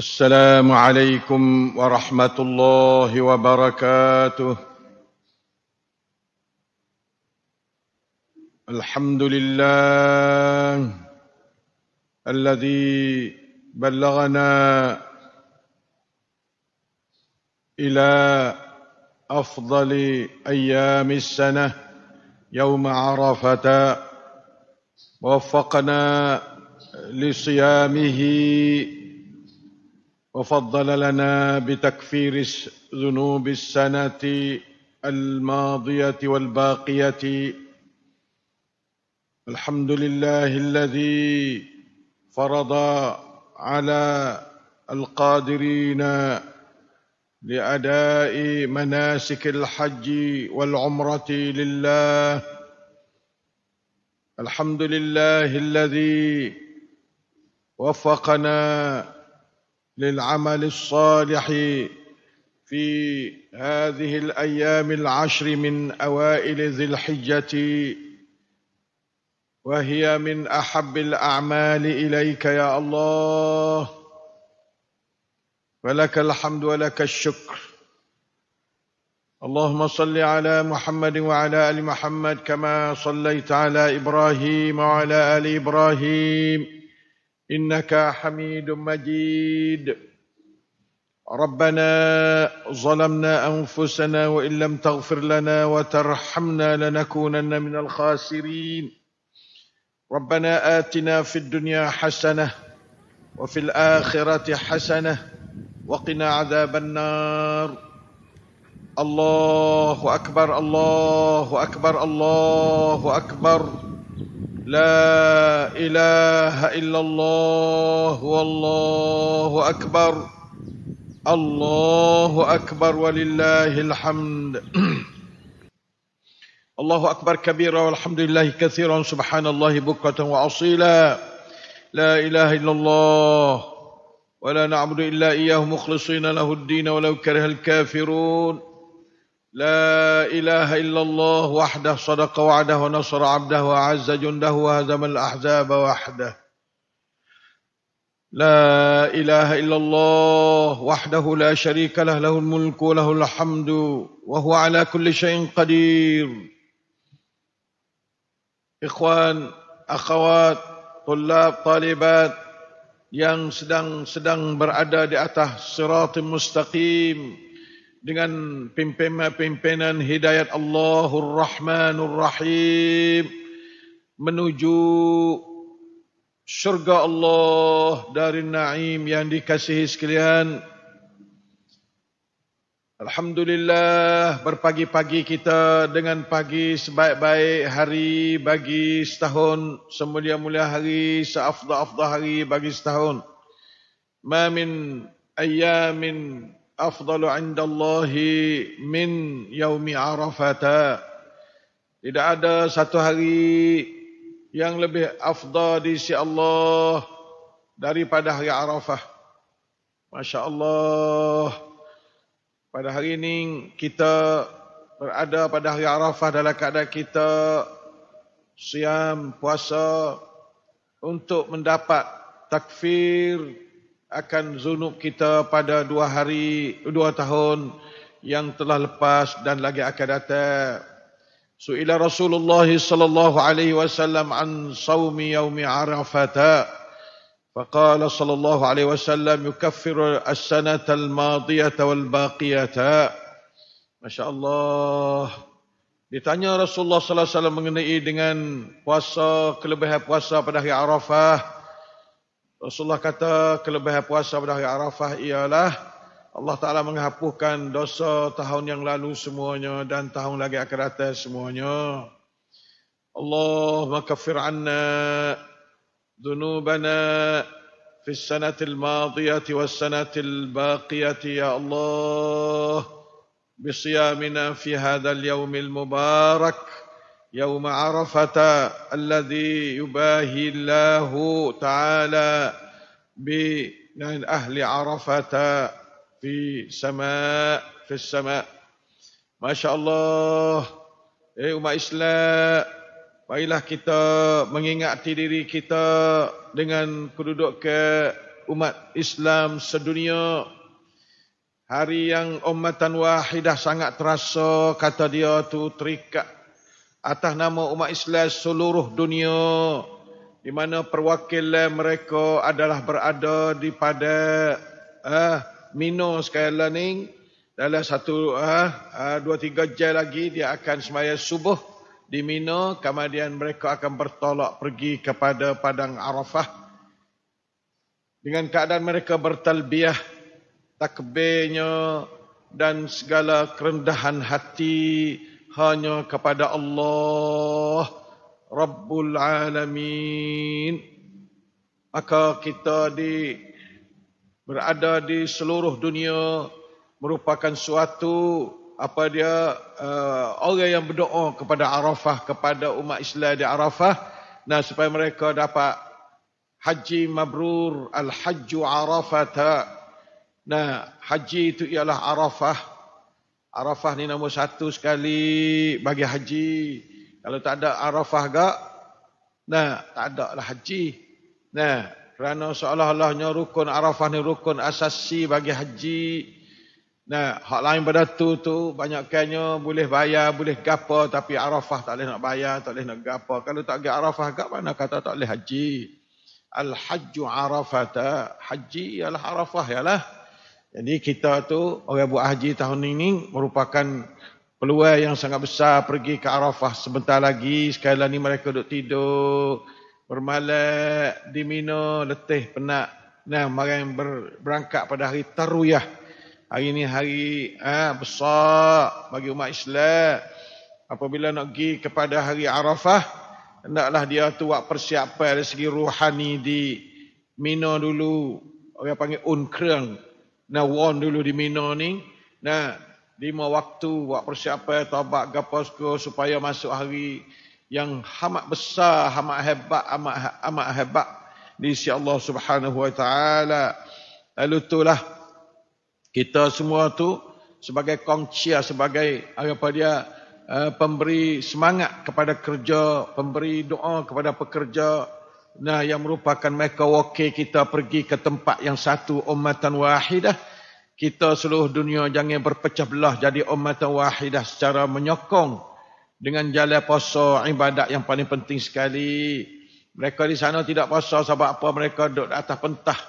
السلام عليكم ورحمة الله وبركاته الحمد لله الذي بلغنا إلى أفضل أيام السنة يوم عرفة ووفقنا لصيامه وفضل لنا بتكفير ذنوب السنة الماضية والباقية الحمد لله الذي فرض على القادرين لأداء مناسك الحج والعمرة لله الحمد لله الذي وفقنا للعمل الصالح في هذه الايام العشر من اوائل ذي الحجه وهي من احب الاعمال اليك يا الله ولك الحمد ولك الشكر اللهم صل على محمد وعلى ال محمد كما صليت على ابراهيم وعلى ال ابراهيم إنك حميد مجيد ربنا ظلمنا أنفسنا وإن لم تغفر لنا وترحمنا لنكونن من الخاسرين ربنا آتنا في الدنيا حسنة وفي الآخرة حسنة وقنا عذاب النار الله أكبر الله أكبر الله أكبر, الله أكبر لا اله الا الله والله اكبر الله اكبر ولله الحمد الله اكبر كبيرا والحمد لله كثيرا سبحان الله بكره واصيلا لا اله الا الله ولا نعبد الا اياه مخلصين له الدين ولو كره الكافرون لا إله إلا الله وحده صدق وعده ونصر عبده وعز جنده وهزم الأحزاب وحده لا إله إلا الله وحده لا شريك له له الملك وله الحمد وهو على كل شيء قدير إخوان أخوات طلاب طالبات yang sedang-sedang berada di atas siratim mustaqim dengan pimpinan-pimpinan hidayat Allahur Rahmanur Rahim menuju syurga Allah dari na'im yang dikasihi sekalian. Alhamdulillah berpagi-pagi kita dengan pagi sebaik-baik hari bagi setahun semulia-mulia hari seafda-afda hari bagi setahun. Ma min ayamin afdalu inda Allahi min yaumi arafata. Tidak ada satu hari yang lebih afdal di sisi Allah daripada hari Arafah. Masya Allah. Pada hari ini kita berada pada hari Arafah dalam keadaan kita siam puasa untuk mendapat takfir akan zunub kita pada dua hari, dua tahun yang telah lepas dan lagi akan datang. Suila Rasulullah sallallahu alaihi wasallam an sawmi yaumi Arafah. Faqala sallallahu alaihi wasallam yukaffiru as-sanah al-madiyah wal baqiyah. masya Ditanya Rasulullah sallallahu alaihi wasallam mengenai dengan puasa, kelebihan puasa pada hari Arafah. Rasulullah kata kelebihan puasa pada hari Arafah ialah Allah Ta'ala menghapuskan dosa tahun yang lalu semuanya dan tahun lagi akan datang semuanya. Allah makafir anna dunubana fi sanatil madiyati was sanatil baqiyati ya Allah bi siyamina fi hadzal yaumil mubarak. يوم عرفة الذي يباهي الله تعالى من أهل عرفة في سماء في السماء ما شاء الله يا أمة إسلام Baiklah kita mengingati diri kita dengan penduduk ke umat Islam sedunia. Hari yang umatan wahidah sangat terasa, kata dia tu terikat atas nama umat Islam seluruh dunia di mana perwakilan mereka adalah berada di pada uh, Mino sekali dalam satu uh, uh, dua tiga jam lagi dia akan semaya subuh di Mino kemudian mereka akan bertolak pergi kepada padang Arafah dengan keadaan mereka bertalbiyah takbirnya dan segala kerendahan hati hanya kepada Allah Rabbul Alamin. Maka kita di berada di seluruh dunia merupakan suatu apa dia uh, orang yang berdoa kepada Arafah kepada umat Islam di Arafah nah supaya mereka dapat haji mabrur al hajju Arafah. nah haji itu ialah Arafah Arafah ni nombor satu sekali bagi haji. Kalau tak ada Arafah gak, nah tak ada lah haji. Nah, kerana seolah olah rukun Arafah ni rukun asasi bagi haji. Nah, hak lain pada tu tu banyak kanya boleh bayar, boleh gapo tapi Arafah tak boleh nak bayar, tak boleh nak gapo. Kalau tak ada Arafah gak mana kata tak boleh haji. Al-Hajju Arafata, haji ialah Arafah ialah. Ya jadi kita tu orang buat haji tahun ini merupakan peluang yang sangat besar pergi ke Arafah sebentar lagi. sekali lagi mereka duduk tidur, di dimino, letih, penat. Nah, mereka yang ber, berangkat pada hari Taruyah. Hari ini hari ah, besar bagi umat Islam. Apabila nak pergi kepada hari Arafah, hendaklah dia tu buat persiapan dari segi rohani di Mino dulu. Orang panggil Unkreng, Nah, warn dulu di Mina ni. Nah, lima waktu buat persiapan taubat gaposko supaya masuk hari yang amat besar, amat hebat, amat amat hebat di sisi Allah Subhanahu wa taala. Lalu itulah kita semua tu sebagai kongsi sebagai apa dia eh, pemberi semangat kepada kerja, pemberi doa kepada pekerja, Nah, yang merupakan mereka wakil kita pergi ke tempat yang satu umatan wahidah. Kita seluruh dunia jangan berpecah belah jadi umatan wahidah secara menyokong dengan jalan puasa ibadat yang paling penting sekali. Mereka di sana tidak puasa sebab apa mereka duduk di atas pentah.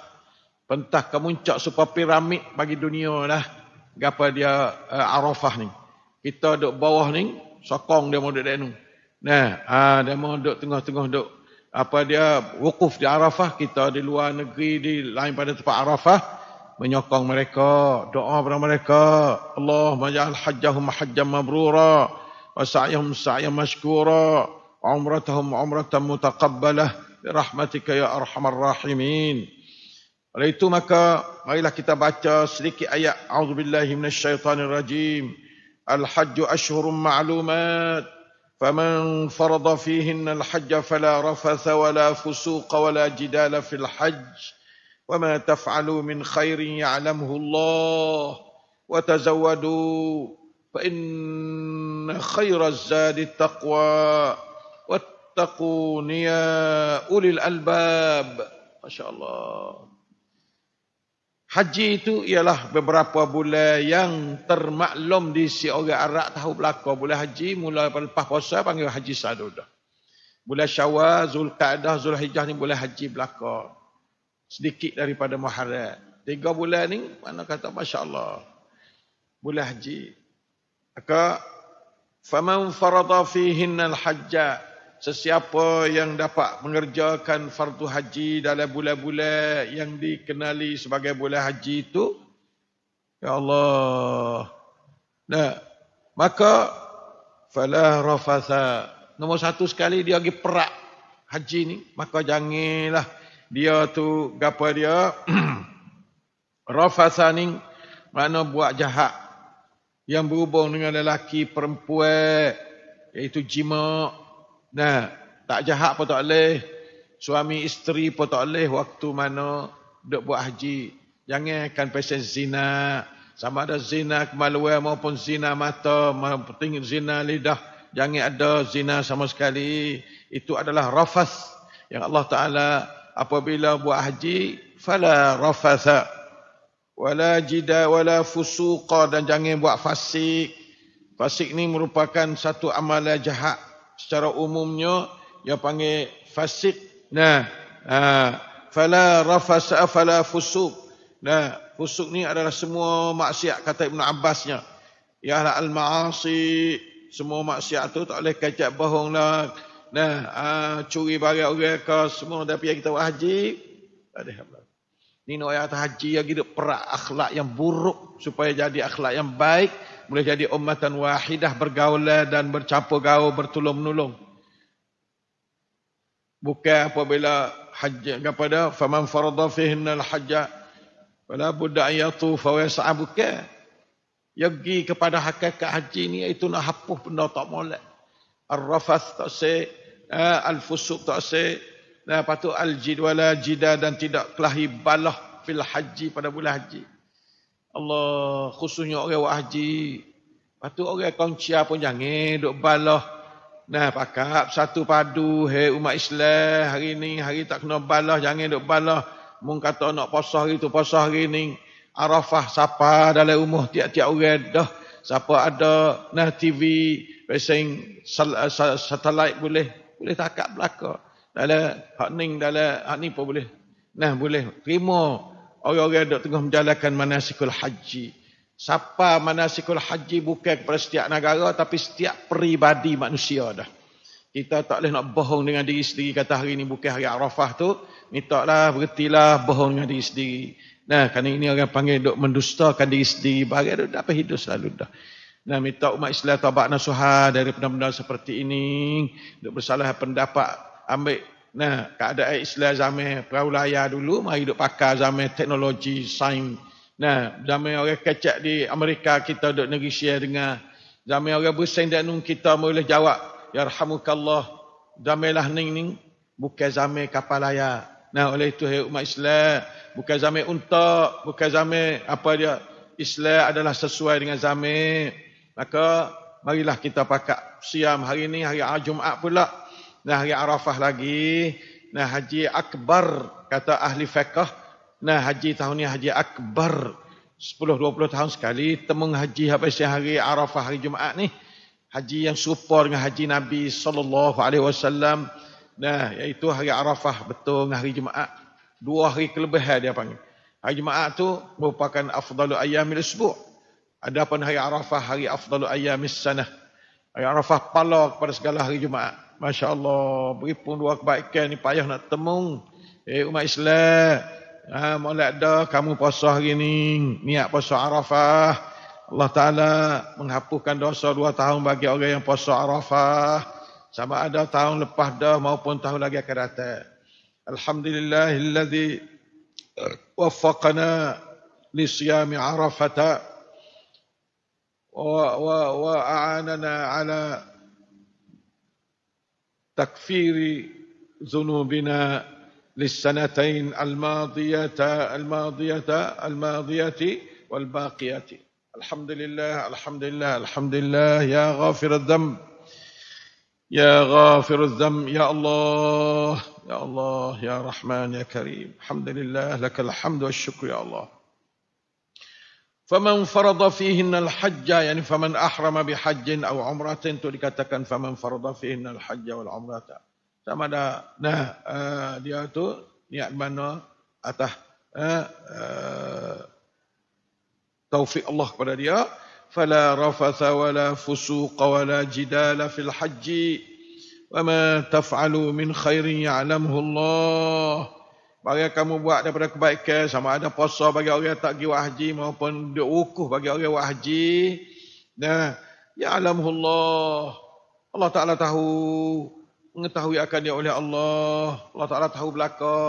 Pentah kemuncak super piramid bagi dunia lah. Gapa dia uh, Arafah ni. Kita duduk bawah ni, sokong dia mau duduk di Nah, ah, dia mau duduk tengah-tengah duduk apa dia wukuf di Arafah kita di luar negeri di lain pada tempat Arafah menyokong mereka doa kepada mereka Allah majal hajjahum hajjan mabrura wa sa'yahum sa'yan mashkura umratahum umratan mutaqabbalah rahmatika ya arhamar rahimin oleh itu maka marilah kita baca sedikit ayat auzubillahi minasyaitanir rajim al hajju ashhurum ma'lumat فمن فرض فيهن الحج فلا رفث ولا فسوق ولا جدال في الحج وما تفعلوا من خير يعلمه الله وتزودوا فإن خير الزاد التقوى واتقون يا أولي الألباب ما شاء الله Haji itu ialah beberapa bulan yang termaklum di si orang Arab tahu belaka bulan haji mula lepas puasa panggil haji sadudah. Bulan Syawal, Zulkaadah, Zulhijjah ni bulan haji belaka. Sedikit daripada Muharram. Tiga bulan ni mana kata masya-Allah. Bulan haji. Maka faman farada fihinnal hajjah Sesiapa yang dapat mengerjakan fardu haji dalam bulan-bulan yang dikenali sebagai bulan haji itu, ya Allah. Nah, maka falah rafatha. Nomor satu sekali dia pergi perak haji ni, maka janganlah dia tu gapa dia rafatha ni mana buat jahat yang berhubung dengan lelaki perempuan iaitu jima' Nah, tak jahat pun tak boleh. Suami isteri pun tak boleh waktu mana duk buat haji. Jangan akan pasal zina. Sama ada zina kemaluan maupun zina mata, maupun zina lidah. Jangan ada zina sama sekali. Itu adalah rafas yang Allah Ta'ala apabila buat haji, fala rafasa. Wala jida, wala fusuqa dan jangan buat fasik. Fasik ni merupakan satu amalan jahat secara umumnya yang panggil fasik nah ha, fala rafasa fala fusuk nah fusuk ni adalah semua maksiat kata Ibn Abbasnya ya al maasi semua maksiat tu tak boleh kacak bohong lah nah ha, curi barang orang ke semua tapi yang kita buat haji ada hamba ni nak ayat haji yang gitu perak akhlak yang buruk supaya jadi akhlak yang baik boleh jadi ummatan wahidah bergaul dan bercampur gaul bertolong menolong bukan apabila haji kepada faman farada fihinnal hajja wala budda yatufa wa yas'a bukan yagi kepada hakikat haji ni itu nak hapus benda tak molek arrafas tak se eh, al fusuq tak se nah patu al jidwala jida dan tidak kelahi balah fil haji pada bulan haji Allah khususnya orang buat haji. Patu orang kaunciya pun jangan duk balah. Nah pakak satu padu he umat Islam hari ni hari tak kena balah jangan duk balah. Mun kata nak puasa hari tu puasa hari ni. Arafah siapa dalam umur tiap-tiap orang dah siapa ada nah TV pesing satelit boleh boleh takak belaka. Dalam hak ning dalam hak ni pun boleh. Nah boleh terima orang-orang yang tengah menjalankan manasikul haji. Siapa manasikul haji bukan kepada setiap negara tapi setiap peribadi manusia dah. Kita tak boleh nak bohong dengan diri sendiri kata hari ini bukan hari Arafah tu. Mintaklah, bertilah bohong dengan diri sendiri. Nah, kerana ini orang panggil duk mendustakan diri sendiri. Bahagian tu dapat hidup selalu dah. Nah, minta umat Islam tabak nasuhah dari benda-benda seperti ini. Duk bersalah pendapat ambil Nah, keadaan Islam zaman praulaya dulu, mari hidup pakar zaman teknologi, sains. Nah, zaman orang kecak di Amerika kita duduk negeri Syiah dengar. Zaman orang bersaing dan kita boleh jawab, Ya Rahmukallah, zaman lah ni ni, bukan zaman kapal layar. Nah, oleh itu, hai umat Islam, bukan zaman unta, bukan zaman apa dia, Islam adalah sesuai dengan zaman. Maka, marilah kita pakai siam hari ini, hari Jumaat pula. Nah hari Arafah lagi, nah haji akbar kata ahli fiqh, nah haji tahun ni haji akbar 10 20 tahun sekali temung haji apa sih hari Arafah hari Jumaat ni. Haji yang serupa dengan haji Nabi sallallahu alaihi wasallam. Nah, iaitu hari Arafah betul dengan hari Jumaat. Dua hari kelebihan dia panggil. Hari Jumaat tu merupakan afdalu ayyamil usbu'. Adapun hari Arafah hari afdalu ayyamis sanah. Hari Arafah pala kepada segala hari Jumaat. Masya Allah, pun dua kebaikan ni payah nak temu. Eh umat Islam, ha, mulai ada kamu puasa hari ni, niat puasa Arafah. Allah Ta'ala menghapuskan dosa dua tahun bagi orang yang puasa Arafah. Sama ada tahun lepas dah maupun tahun lagi akan datang. Alhamdulillah, alladhi eh, wafaqana li siyami Arafah. Wa, wa, wa a'anana ala تكفير ذنوبنا للسنتين الماضية الماضية الماضية والباقية الحمد لله الحمد لله الحمد لله يا غافر الذنب يا غافر الذنب يا الله يا الله يا رحمن يا كريم الحمد لله لك الحمد والشكر يا الله فمن فرض فيهن الحج يعني فمن أحرم بحج أو عمرة تلك تكن فمن فرض فيهن الحج والعمرة ثم لا نه dia tu niat mana الله taufik فلا رفث ولا فسوق ولا جدال في الحج وما تفعلوا من خير يعلمه الله bagi kamu buat daripada kebaikan sama ada puasa bagi orang yang tak pergi wahji maupun duduk wukuf bagi orang yang wahji nah ya alamullah Allah taala tahu mengetahui akan dia oleh Allah Allah taala tahu belaka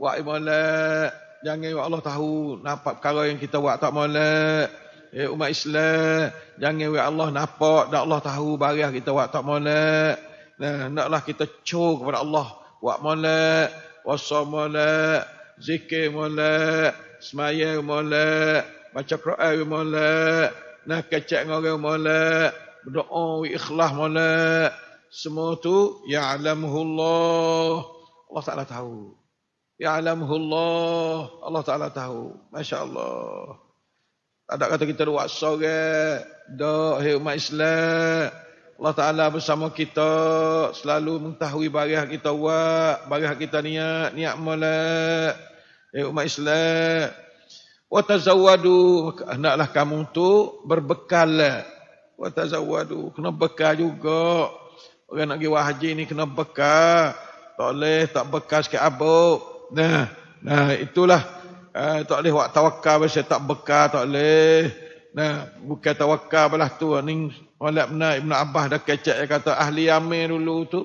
wa imalat jangan ya Allah tahu nampak perkara yang kita buat tak molek ya umat Islam jangan ya Allah nampak dan Allah tahu barang kita buat tak molek nah naklah kita cur kepada Allah wa molek puasa molek, zikir molek, semayang molek, baca Quran molek, nak kecek ngorong molek, berdoa ikhlas molek. Semua tu ya'lamuhu Allah. Allah Taala tahu. Ya'lamuhu Allah. Allah Taala tahu. Masya-Allah. Tak ada kata kita buat sorang. Dak hai umat Islam. Allah Ta'ala bersama kita selalu mengetahui barah kita buat, barah kita niat, niat malak, ya eh, umat Islam. Wa tazawadu, hendaklah kamu tu berbekal. Wa tazawadu, kena bekal juga. Orang nak pergi wahji ni kena bekal. Tak boleh, tak bekal sikit abuk. Nah, nah itulah. Uh, tak boleh buat tawakal, tak bekal, tak boleh. Nah, bukan tawakal belah tu. Ini Walaupun Ibn Abbas dah kecek dia kata ahli Yamin dulu tu.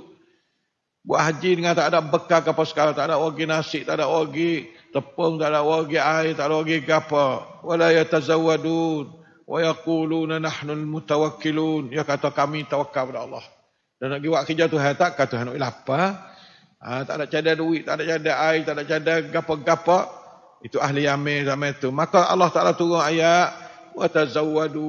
Buat haji dengan tak ada bekal ke apa Tak ada wagi nasi, tak ada wagi tepung, tak ada wagi air, tak ada wagi ke apa. Walaya tazawadun. Wa yakuluna nahnul mutawakilun. Dia kata kami tawakal kepada Allah. Dan nak pergi buat kerja Tuhan tak? Kata Tuhan nak lapar. Ha, tak ada cadar duit, tak ada cadar air, tak ada cadar gapa-gapa. Itu ahli yamin zaman tu. Maka Allah Ta'ala turun ayat watazawwadu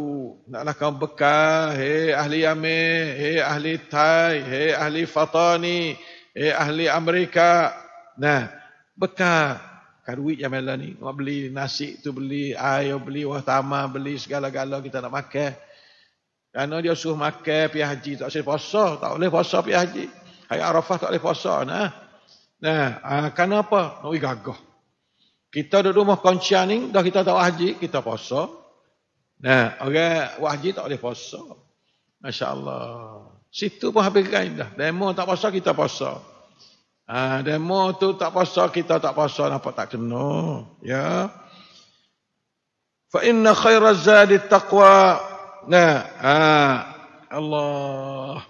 naklah kaum bekah hei ahli Yamin, hei ahli Thai, hei ahli Fatani, hei ahli Amerika. Nah, bekah kan duit yang melah ni. Nak beli nasi tu beli, air beli, wahtama beli segala-gala kita nak makan. Karena dia suruh makan pi haji tak boleh puasa, tak boleh puasa pi haji. Hari Arafah tak boleh puasa nah. Nah, uh, ah, kenapa? Nak gagah. Kita duduk rumah kunci ni, dah kita tahu haji, kita puasa. Nah, orang wahji tak boleh puasa. Masya-Allah. Situ pun habis Dah Demo tak puasa kita puasa. Ha, demo tu tak puasa kita tak puasa nampak tak kena. Ya. Fa inna khairaz zadi taqwa. Nah, ha, Allah.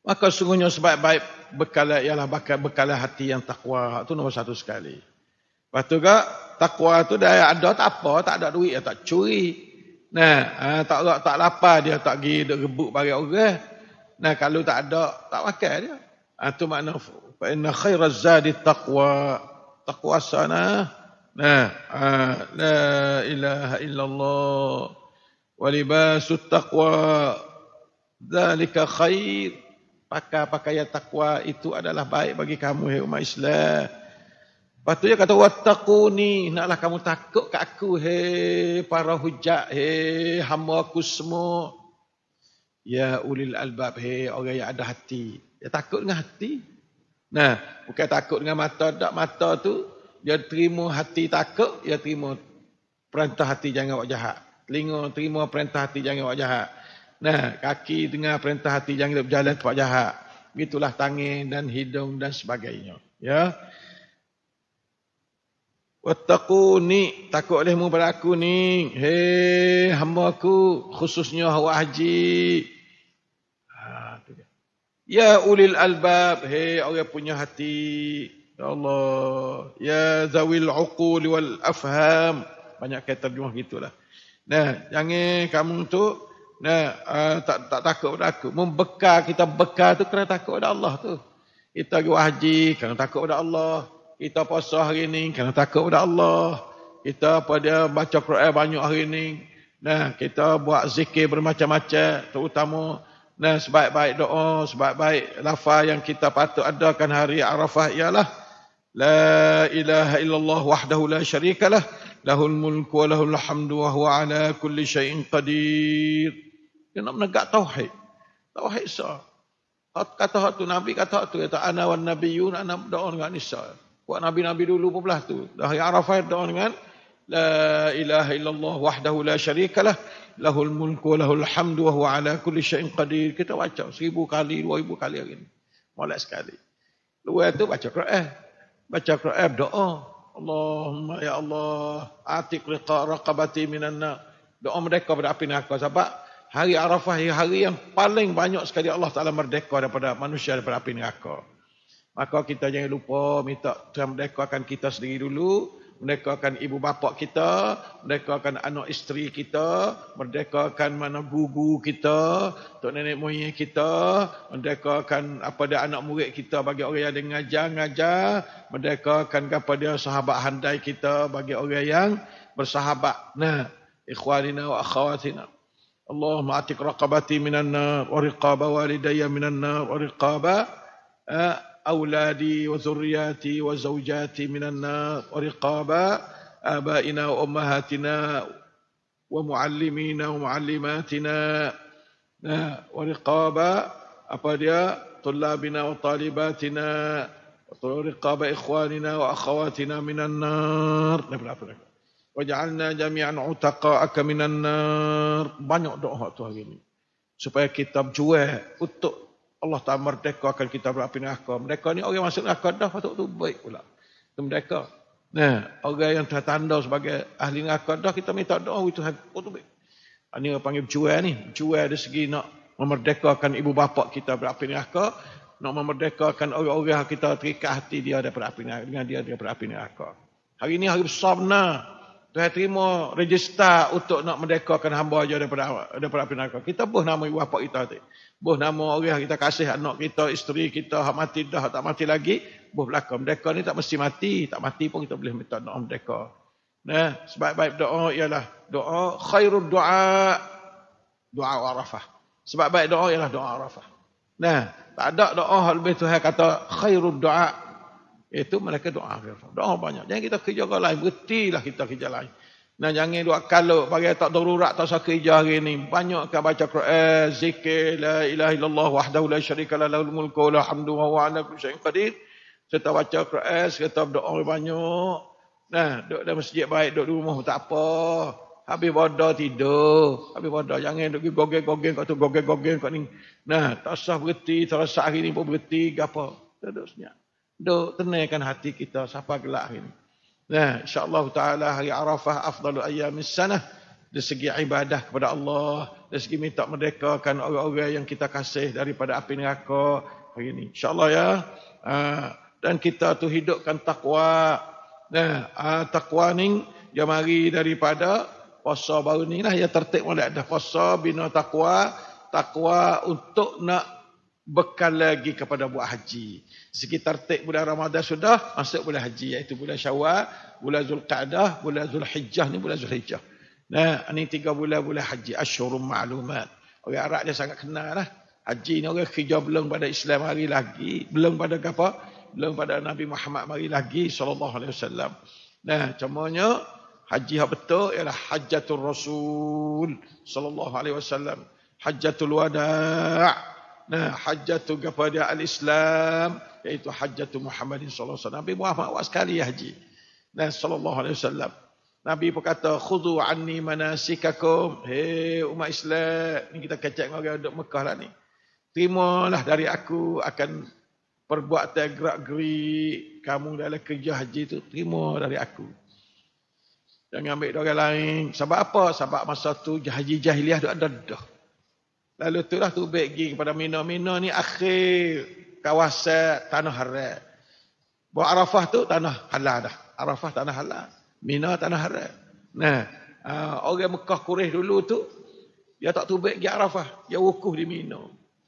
Maka sungguhnya sebaik-baik bekal ialah bekal, bekal hati yang takwa. Itu nombor satu sekali. Lepas tu kak, takwa tu dah ada tak apa, tak ada duit, dia tak curi. Nah, ha, tak tak, tak lapar dia tak pergi duk rebut bagi orang. Nah, kalau tak ada, tak makan dia. Ha, tu makna fa inna takwa takwa sana. Nah, ha, la ilaha illallah wa libasu taqwa khair. Pakai pakaian takwa itu adalah baik bagi kamu hai umat Islam. Lepas tu dia kata, Wattakuni, naklah kamu takut ke aku, hei para hujak, hei hamba aku semua. Ya ulil albab, hei orang yang ada hati. Dia takut dengan hati. Nah, bukan takut dengan mata, tak mata tu, dia terima hati takut, dia terima perintah hati jangan buat jahat. Telinga terima perintah hati jangan buat jahat. Nah, kaki dengar perintah hati jangan berjalan tempat jahat. Itulah tangan dan hidung dan sebagainya. Ya. Wattaqu ni takut olehmu mu pada aku ni. Hei hamba aku khususnya hawa haji. Ha, ya ulil albab, hei orang punya hati. Ya Allah, ya zawil uqul wal afham. Banyak kata terjemah gitulah. Nah, jangan kamu tu nah uh, tak tak takut pada aku. Membekal kita bekal tu kena takut pada Allah tu. Kita pergi haji kena takut pada Allah kita puasa hari ini kerana takut pada Allah. Kita pada baca Quran banyak hari ini. Nah, kita buat zikir bermacam-macam terutama nah sebaik-baik doa, sebaik-baik lafaz yang kita patut adakan hari Arafah ialah la ilaha illallah wahdahu la syarikalah lahul mulku wa lahul hamdu wa huwa ala kulli syaiin qadir. Dia nak menegak tauhid. Tauhid sah. Kata hak tu Nabi kata hak tu kata ana wan nabiyyun ana doa dengan nisa. Buat Nabi-Nabi dulu pun belah tu. Dah yang Arafah doa dengan La ilaha illallah wahdahu la syarikalah lahul mulku lahul hamdu wa ala kulli syai'in qadir. Kita baca seribu kali, dua ribu kali hari ni. Molek sekali. Luar itu baca Quran. Eh. Baca Quran eh. doa. Allahumma ya Allah atiq liqa raqabati minan Doa merdeka pada api neraka sebab hari Arafah hari yang paling banyak sekali Allah Taala merdeka daripada manusia daripada api neraka. Maka kita jangan lupa minta Tuhan merdekakan kita sendiri dulu, merdekakan ibu bapa kita, merdekakan anak isteri kita, merdekakan mana guru kita, tok nenek moyang kita, merdekakan apa dia anak murid kita bagi orang yang mengajar, mengajar, merdekakan kepada sahabat handai kita bagi orang yang bersahabat. Nah, ikhwanina wa akhawatina. Allahumma atik raqabati minan nar wa riqaba walidayya minan nar wa riqaba eh, أولادي وذرياتي وزوجاتي من النار ورقاب آبائنا وأمهاتنا ومعلمينا ومعلماتنا ورقاب apa طلابنا وطالباتنا ورقاب إخواننا وأخواتنا من النار وجعلنا جميعا عتقاءك من النار banyak doa tu hari ni supaya kita berjuang untuk Allah tak merdeka akan kita berapi neraka. Mereka ni orang masuk neraka dah patut tu baik pula. Itu mereka. Nah, orang yang dah tanda sebagai ahli neraka dah kita minta doa itu oh, oh, patut baik. Ini ah, orang panggil jual ni. Jual dari segi nak memerdekakan ibu bapa kita berapi neraka. Nak memerdekakan orang-orang kita terikat hati dia daripada api neraka. Dengan dia daripada api neraka. Hari ini hari besar benar. Tuhan terima register untuk nak merdekakan hamba aja daripada daripada api Kita buh nama ibu bapa kita tu. Buh nama orang kita kasih anak kita, isteri kita, hak mati dah, tak mati lagi, buh belaka. Merdeka ni tak mesti mati, tak mati pun kita boleh minta doa merdeka. Nah, sebaik-baik doa ialah doa khairul doa doa Arafah. Sebaik-baik doa ialah doa Arafah. Nah, tak ada doa lebih Tuhan kata khairul doa itu mereka doa. Doa banyak. Jangan kita kerja orang lain. lah kita kerja lain. Nah jangan doa kalau bagi tak darurat tak usah kerja hari ni. Banyakkan baca Quran, eh, zikir la ilaha illallah wahdahu la syarika la lahul mulku wa hamdu wa huwa ala kulli syai'in qadir. Serta baca Quran, eh, serta berdoa banyak. Nah, duk dalam masjid baik, duk di rumah tak apa. Habis bodoh tidur. Habis bodoh jangan duk gogeng gogeng kat tu gogeng gogel kat ni. Nah, tak usah berhenti, terasa hari ni pun berhenti, apa. Duduk senyap. Duk tenangkan hati kita siapa gelak ini. Nah, insyaAllah ta'ala hari Arafah afdalu ayamis sanah. Dari segi ibadah kepada Allah. Dari segi minta merdeka kan orang-orang yang kita kasih daripada api neraka. Hari ini. InsyaAllah ya. Ah, dan kita tu hidupkan takwa. Nah, ah, takwa ni yang daripada puasa baru ni lah. Yang tertik oleh ada puasa bina takwa. Takwa untuk nak bekal lagi kepada buat haji. Sekitar tek bulan Ramadhan sudah masuk bulan haji iaitu bulan Syawal, bulan Zulqa'dah, bulan Zulhijjah ni bulan Zulhijjah. Nah, ini tiga bulan-bulan haji. Asyurum ma'lumat. Orang Arab dia sangat kenal lah. Haji ni orang kerja belum pada Islam hari lagi. Belum pada apa? Belum pada Nabi Muhammad hari lagi sallallahu alaihi wasallam. Nah, cumanya haji yang betul ialah hajatul Rasul sallallahu alaihi wasallam. Hajatul Wada' Nah, hajatu kepada al-Islam yaitu hajatu Muhammadin sallallahu alaihi wasallam. Nabi Muhammad awak sekali ya haji. Nah, sallallahu alaihi wasallam. Nabi berkata, "Khudhu anni manasikakum." Hei umat Islam, ni kita kecek dengan orang duduk Mekah lah ni. Terimalah dari aku akan perbuatan gerak-geri kamu dalam kerja haji tu. Terima dari aku. Jangan ambil orang lain. Sebab apa? Sebab masa tu haji jahiliah tu ada dah. Lalu tu lah tu baik pergi kepada Mina. Mina ni akhir kawasan tanah haram. Buat Arafah tu tanah halal dah. Arafah tanah halal. Mina tanah haram. Nah, ah, orang Mekah kureh dulu tu dia tak tu baik pergi Arafah. Dia wukuf di Mina.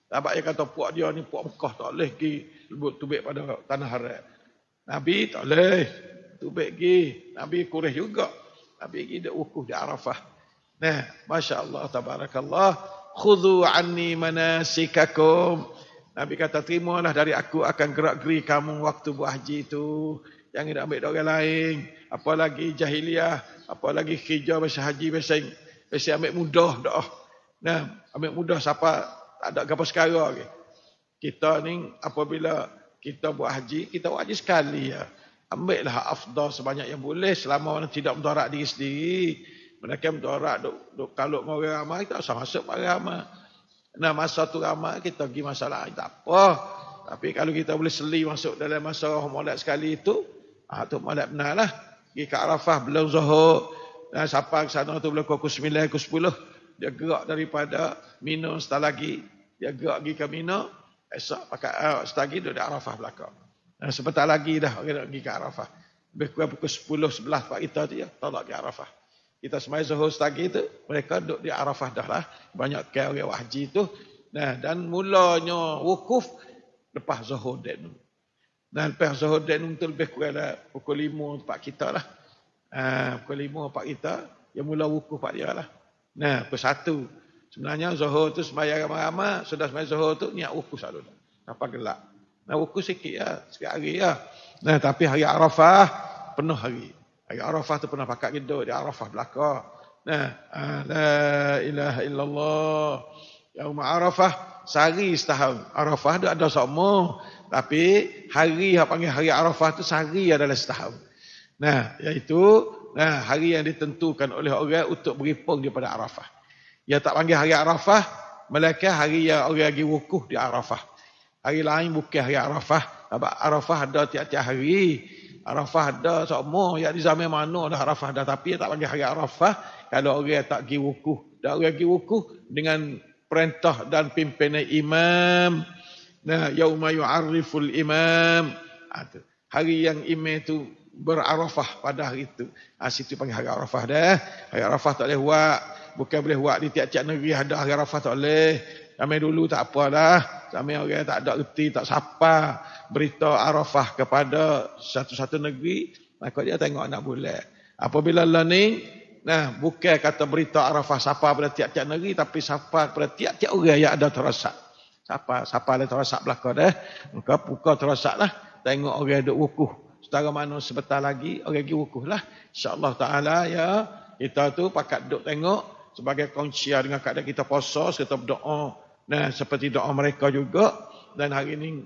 Tak baik kata puak dia ni puak Mekah tak boleh pergi lebut tu baik pada tanah haram. Nabi tak boleh. Tu baik pergi. Nabi kureh juga. Nabi pergi dia wukuf di Arafah. Nah, masya-Allah tabarakallah khudhu anni manasikakum. Nabi kata terimalah dari aku akan gerak geri kamu waktu buah haji itu. Yang Jangan ambil orang lain. Apalagi jahiliah, apalagi hijau masa haji masa masa ambil mudah dah. Nah, ambil mudah siapa tak ada gapo sekara okay. Kita ni apabila kita buat haji, kita buat haji sekali ya. Ambillah afdal sebanyak yang boleh selama mana tidak mendarat diri sendiri. Mereka tu orang duk, duk kalau mau ramai kita asal masuk pada ramai. Nah masa tu ramai kita pergi masalah tak apa. Tapi kalau kita boleh seli masuk dalam masa roh molek sekali itu, ah tu molek benarlah. Pergi ke Arafah belum Zuhur. Nah siapa ke sana tu belum ke 9 ke 10. Dia gerak daripada Mina setelah lagi. Dia gerak pergi ke Mina. Esok pakai uh, setelah lagi di Arafah belakang. Nah, sebentar lagi dah orang nak pergi ke Arafah. Lebih kurang pukul 10, 11 tempat kita tu ya. Tolak ke Arafah kita semai Zuhur setagi itu, mereka duduk di Arafah dah lah. Banyak kaya wahji tu. Nah, dan mulanya wukuf lepas Zuhur dan Nung. Dan lepas Zuhur dan Nung itu lebih kurang dah pukul lima tempat kita lah. Ha, pukul lima tempat kita, yang mula wukuf pak dia lah. Nah, pukul satu. Sebenarnya Zuhur tu semai ramai-ramai, sudah semai Zuhur tu niat wukuf selalu. Apa gelak? Nah, wukuf sikit lah, ya, sikit hari lah. Ya. Nah, tapi hari Arafah penuh hari. Hari Arafah tu pernah pakat gitu di Arafah belakang. Nah, ah, la ilaha illallah. Yaum Arafah sehari setahun. Arafah tu ada sama. Tapi hari yang panggil hari Arafah tu sehari adalah setahun. Nah, iaitu nah, hari yang ditentukan oleh orang untuk beripung pada Arafah. Ya tak panggil hari Arafah, mereka hari yang orang lagi wukuh di Arafah. Hari lain bukan hari Arafah. Arafah ada tiap-tiap hari. Arafah dah semua yang di zaman mana dah Arafah dah tapi tak lagi hari Arafah kalau orang tak pergi wukuf. Dah orang pergi wukuf dengan perintah dan pimpinan imam. Nah, yauma yu'arriful imam. Ha, hari yang imam tu berarafah pada hari itu. Ha, ah, situ panggil hari Arafah dah. Hari Arafah tak boleh buat. Bukan boleh buat di tiap-tiap negeri ada hari Arafah tak boleh. Sama dulu tak apa dah. Sama orang tak ada reti, tak sapa. Berita arafah kepada satu-satu negeri. Maka dia tengok anak bulat. Apabila learning, nah bukan kata berita arafah sapa pada tiap-tiap negeri. Tapi sapa pada tiap-tiap orang yang ada terasak. Sapa, sapa ada terasak belakang dah. Maka buka terasak lah. Tengok orang duduk wukuh. Setara mana sebentar lagi, orang pergi wukuh lah. InsyaAllah ta'ala ya. Kita tu pakat duduk tengok sebagai konsia dengan keadaan kita posos kita berdoa Nah, seperti doa mereka juga. Dan hari ini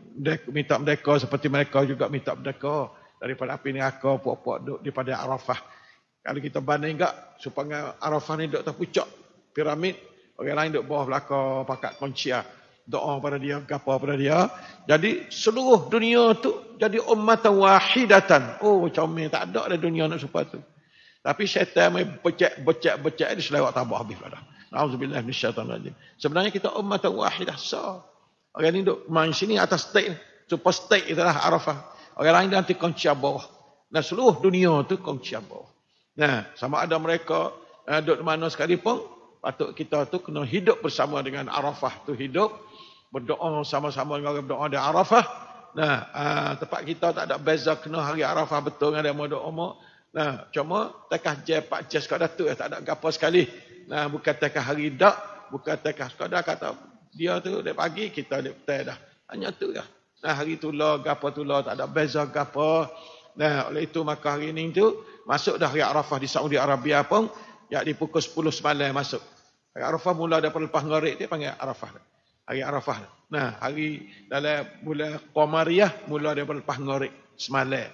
minta mereka seperti mereka juga minta mereka Daripada api neraka, puak-puak duduk daripada Arafah. Kalau kita banding enggak, supaya Arafah ni duduk terpucuk. Piramid, orang lain duduk bawah belakang pakat kunci Doa pada dia, gapa pada dia. Jadi seluruh dunia tu jadi umat wahidatan. Oh, comel. Tak ada dah dunia nak supaya tu. Tapi syaitan main becek-becek-becek ni selawat tabah habis pada Alhamdulillah ni syaitan rajim. Sebenarnya kita umat yang wahidah so. Orang ni duduk main sini atas stage. Super stage itulah Arafah. Orang lain nanti kunci bawah. Nah seluruh dunia tu kunci bawah. Nah sama ada mereka uh, duduk di mana sekalipun. Patut kita tu kena hidup bersama dengan Arafah tu hidup. Berdoa sama-sama dengan orang berdoa di Arafah. Nah uh, tempat kita tak ada beza kena hari Arafah betul dengan dia mau doa. Nah cuma tekah jepak pak je sekadar tu eh, tak ada gapa sekali. Nah, bukatakah hari dak, bukatakah sekadar kata dia tu dari pagi kita dari petang dah. Hanya tu lah. Nah, hari tu lah, gapa tu lah, tak ada beza gapa. Nah, oleh itu maka hari ini tu masuk dah hari Arafah di Saudi Arabia pun yak di pukul 10 semalam masuk. Hari Arafah mula daripada lepas ngarik dia panggil Arafah. Hari Arafah. Nah, hari dalam bulan Qamariyah mula daripada lepas ngarik semalam.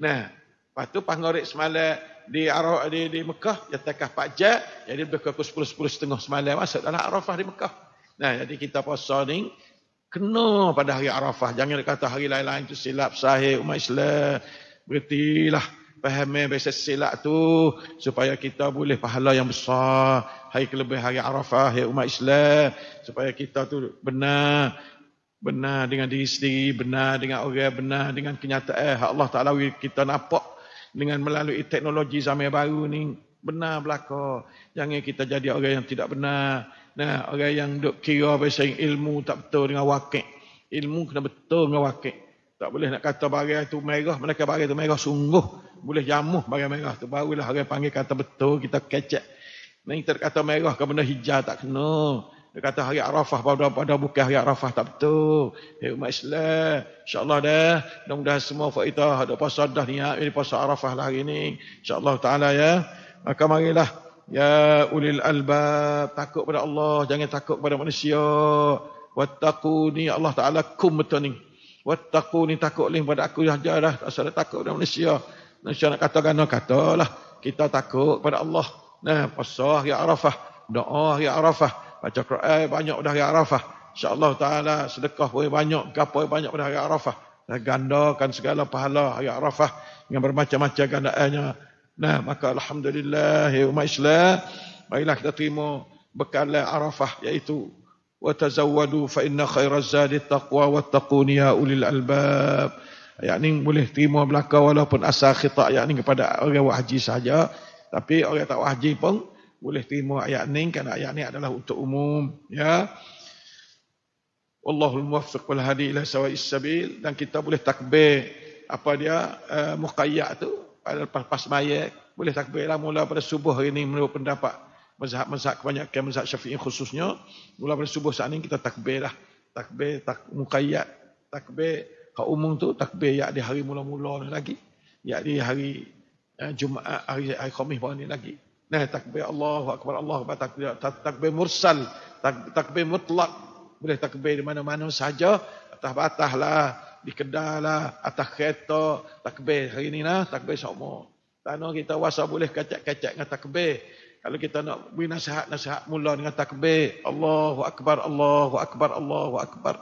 Nah, Lepas tu panggorek semalam di Arafah di, di Mekah ya takah 4 jadi lebih kurang 10 10 setengah semalam masuk dalam Arafah di Mekah. Nah jadi kita puasa ni kena pada hari Arafah jangan kata hari lain-lain tu silap sahih umat Islam. Beritilah faham biasa silap tu supaya kita boleh pahala yang besar hari kelebih hari Arafah ya umat Islam supaya kita tu benar benar dengan diri sendiri, benar dengan orang, benar dengan kenyataan. Allah Ta'ala kita nampak dengan melalui teknologi zaman baru ni benar belaka jangan kita jadi orang yang tidak benar nah orang yang duk kira pasal ilmu tak betul dengan wakil ilmu kena betul dengan wakil tak boleh nak kata barang itu merah mereka barang itu merah sungguh boleh jamuh barang merah tu barulah orang panggil kata betul kita kecek Nanti kita kata merah ke benda hijau tak kena. Dia kata hari Arafah pada pada bukan hari Arafah tak betul. Hei eh, umat Islam, insya-Allah dah, mudah-mudahan semua faedah ada puasa dah niat ini puasa Arafah lah hari ini. Insya-Allah taala ya. Maka marilah ya ulil albab takut pada Allah, jangan takut pada manusia. Wattaquni Allah taala kum betul ni. Wattaquni takut lih pada aku saja dah, tak salah takut pada manusia. Manusia nak katakan, kata katalah kita takut pada Allah. Nah, puasa hari Arafah, doa hari Arafah baca Quran eh, banyak pada hari Arafah. InsyaAllah ta'ala sedekah boleh banyak, gapa boleh banyak pada hari Arafah. Dan gandakan segala pahala hari Arafah dengan bermacam-macam gandaannya. Nah, maka Alhamdulillah, ya umat Islam, marilah kita terima bekal Arafah iaitu وَتَزَوَّدُوا فَإِنَّ خَيْرَ الزَّادِ التَّقْوَى وَاتَّقُونِ يَا أُولِي الْأَلْبَابِ yang ini boleh terima belakang walaupun asal khitab yang ini kepada orang wahji sahaja tapi orang tak wahji pun boleh terima ayat ni kerana ayat ni adalah untuk umum ya wallahul muwaffiq wal hadi ila sawa'is sabil dan kita boleh takbir apa dia uh, muqayyad tu pada lepas, pas mayat boleh takbirlah mula pada subuh hari ini menurut pendapat mazhab-mazhab kebanyakan mazhab syafi'i khususnya mula pada subuh saat ini kita takbirlah takbir tak muqayyad takbir kau umum tu takbir yang di hari mula-mula ni lagi yang di hari uh, Jumaat hari hari Khamis baru ni lagi Nah, takbir Allah, akbar Allah, takbir, takbir mursal, tak takbir mutlak. Boleh takbir di mana-mana saja. Atas batah lah, di kedai lah, atas kereta, takbir hari ni lah, takbir semua. Tak kita wasa boleh kacak-kacak dengan takbir. Kalau kita nak beri nasihat-nasihat mula dengan takbir. Allahu Akbar, Allahu Akbar, Allahu Akbar.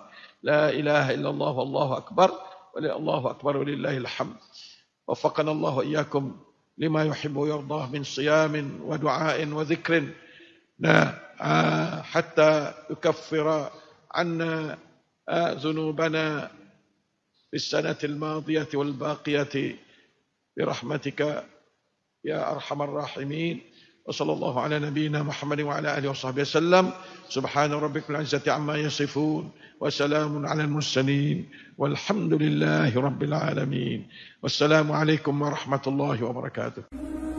La ilaha illallah, Allahu Akbar. Wali Allahu Akbar, Wa Wafakan Allahu iyakum. لما يحب ويرضاه من صيام ودعاء وذكر آه، حتى يكفر عنا آه، ذنوبنا في السنة الماضية والباقية برحمتك يا أرحم الراحمين وصلى الله على نبينا محمد وعلى اله وصحبه وسلم سبحان ربك العزه عما يصفون وسلام على المرسلين والحمد لله رب العالمين والسلام عليكم ورحمه الله وبركاته